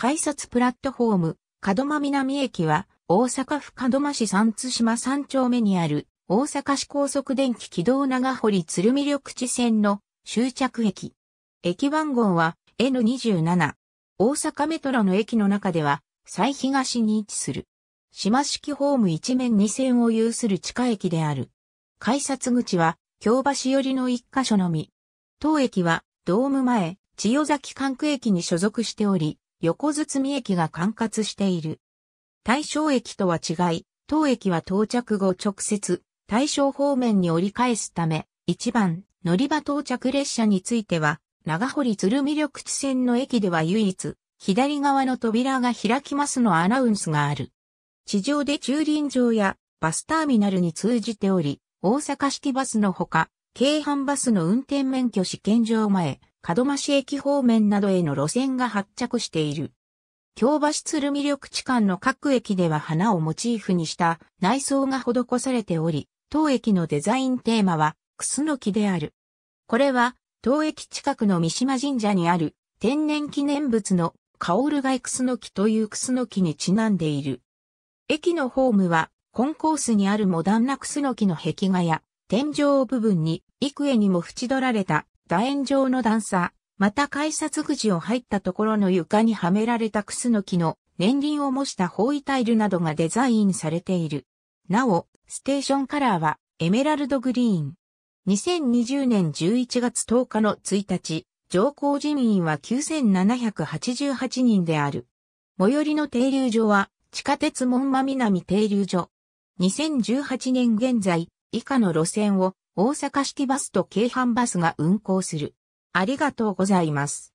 改札プラットフォーム、門間南駅は、大阪府門間市三津島三丁目にある、大阪市高速電気軌道長堀鶴見緑地線の終着駅。駅番号は N27。大阪メトロの駅の中では、最東に位置する。島式ホーム一面二線を有する地下駅である。改札口は、京橋寄りの一箇所のみ。当駅は、ドーム前、千代崎管区駅に所属しており、横堤駅が管轄している。大正駅とは違い、当駅は到着後直接、大正方面に折り返すため、一番、乗り場到着列車については、長堀鶴見緑地線の駅では唯一、左側の扉が開きますのアナウンスがある。地上で駐輪場やバスターミナルに通じており、大阪式バスのほか、京阪バスの運転免許試験場前、門増駅方面などへの路線が発着している。京橋鶴見緑地間の各駅では花をモチーフにした内装が施されており、当駅のデザインテーマはクスノキである。これは当駅近くの三島神社にある天然記念物のカオルガイクスノキというクスノキにちなんでいる。駅のホームはコンコースにあるモダンなクスノキの壁画や天井部分に幾重にも縁取られた楕円状の段差、また改札口を入ったところの床にはめられたクスの木の年輪を模した包囲タイルなどがデザインされている。なお、ステーションカラーはエメラルドグリーン。2020年11月10日の1日、上皇人員は9788人である。最寄りの停留所は地下鉄門間南停留所。2018年現在、以下の路線を大阪式バスと京阪バスが運行する。ありがとうございます。